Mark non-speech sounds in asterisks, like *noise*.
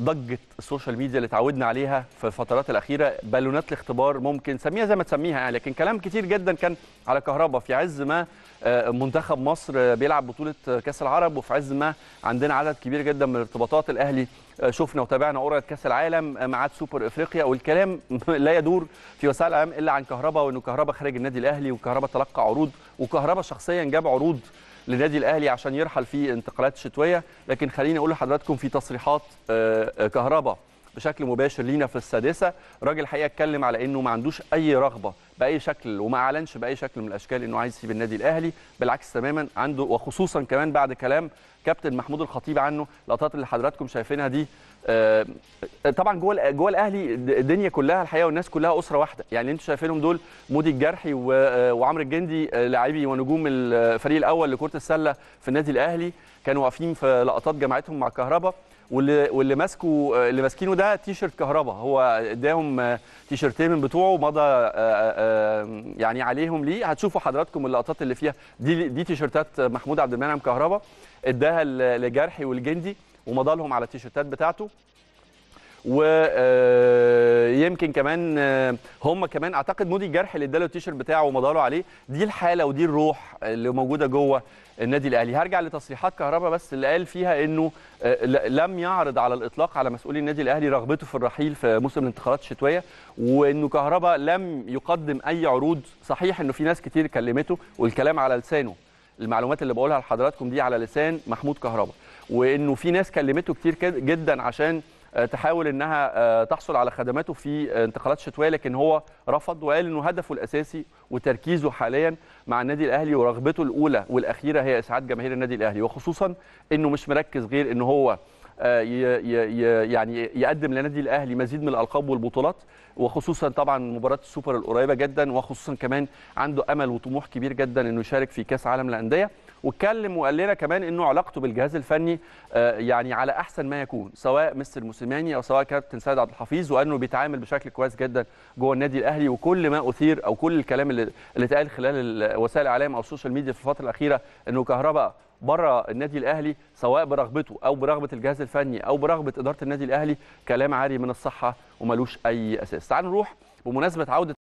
ضجه السوشيال ميديا اللي اتعودنا عليها في الفترات الاخيره بالونات الاختبار ممكن سميها زي ما تسميها يعني لكن كلام كتير جدا كان على كهربا في عز ما آه، منتخب مصر بيلعب بطوله كاس العرب وفي عز ما عندنا عدد كبير جدا من الارتباطات الاهلي آه، شفنا وتابعنا قرعه كاس العالم آه، مع سوبر افريقيا والكلام *laughs* لا يدور في وسائل الاعلام الا عن كهربا وانه كهربا خارج النادي الاهلي وكهربا تلقى عروض وكهربا شخصيا جاب عروض للنادي الاهلي عشان يرحل في انتقالات شتويه لكن خليني اقول لحضراتكم في تصريحات آه، آه، كهربا بشكل مباشر لينا في السادسه راجل الحقيقه اتكلم على انه ما عندوش اي رغبه باي شكل وما اعلنش باي شكل من الاشكال انه عايز يسيب النادي الاهلي بالعكس تماما عنده وخصوصا كمان بعد كلام كابتن محمود الخطيب عنه اللقطات اللي حضراتكم شايفينها دي آه، آه، طبعا جوه جوه الاهلي الدنيا كلها الحقيقه والناس كلها اسره واحده يعني انتم شايفينهم دول مودي الجرحي آه، وعمرو الجندي لاعبي ونجوم الفريق الاول لكره السله في النادي الاهلي كانوا واقفين في لقطات جماعتهم مع كهربا واللي واللي ماسكه اللي ماسكينه ده تيشرت كهربا هو اداهم تيشرتين من بتوعه مضى يعني عليهم ليه هتشوفوا حضراتكم اللقطات اللي فيها دي دي تيشرتات محمود عبد المنعم كهربا اداها لجرحي والجندي ومضالهم على التيشرتات بتاعته و آه، يمكن كمان آه، هم كمان اعتقد مودي الجرح اللي اداله التيشيرت بتاعه ومضاله عليه دي الحاله ودي الروح اللي موجوده جوه النادي الاهلي هرجع لتصريحات كهربا بس اللي قال فيها انه آه، لم يعرض على الاطلاق على مسؤولي النادي الاهلي رغبته في الرحيل في موسم الانتخابات الشتويه وانه كهربا لم يقدم اي عروض صحيح انه في ناس كتير كلمته والكلام على لسانه المعلومات اللي بقولها لحضراتكم دي على لسان محمود كهربا وانه في ناس كلمته كتير جدا عشان آه، تحاول انها آه، تحصل على خدماته في انتقالات شتويه لكن هو رفض وقال انه هدفه الاساسي وتركيزه حاليا مع النادي الاهلي ورغبته الاولى والاخيره هي اسعاد جماهير النادي الاهلي وخصوصا انه مش مركز غير ان هو آه، يعني يقدم لنادي الاهلي مزيد من الالقاب والبطولات وخصوصا طبعا مباراه السوبر القريبه جدا وخصوصا كمان عنده امل وطموح كبير جدا انه يشارك في كاس عالم الانديه واتكلم وقال لنا كمان انه علاقته بالجهاز الفني آه، يعني على احسن ما يكون سواء مستر موسيماني او سواء كابتن سيد عبد الحفيظ وانه بيتعامل بشكل كويس جدا جوه النادي الاهلي وكل ما اثير او كل الكلام اللي اتقال خلال وسائل الاعلام او السوشيال ميديا في الفتره الاخيره انه كهرباء بره النادي الاهلي سواء برغبته او برغبه الجهاز الفني او برغبه اداره النادي الاهلي كلام عاري من الصحه وملوش اي اساس تعالوا نروح بمناسبه عوده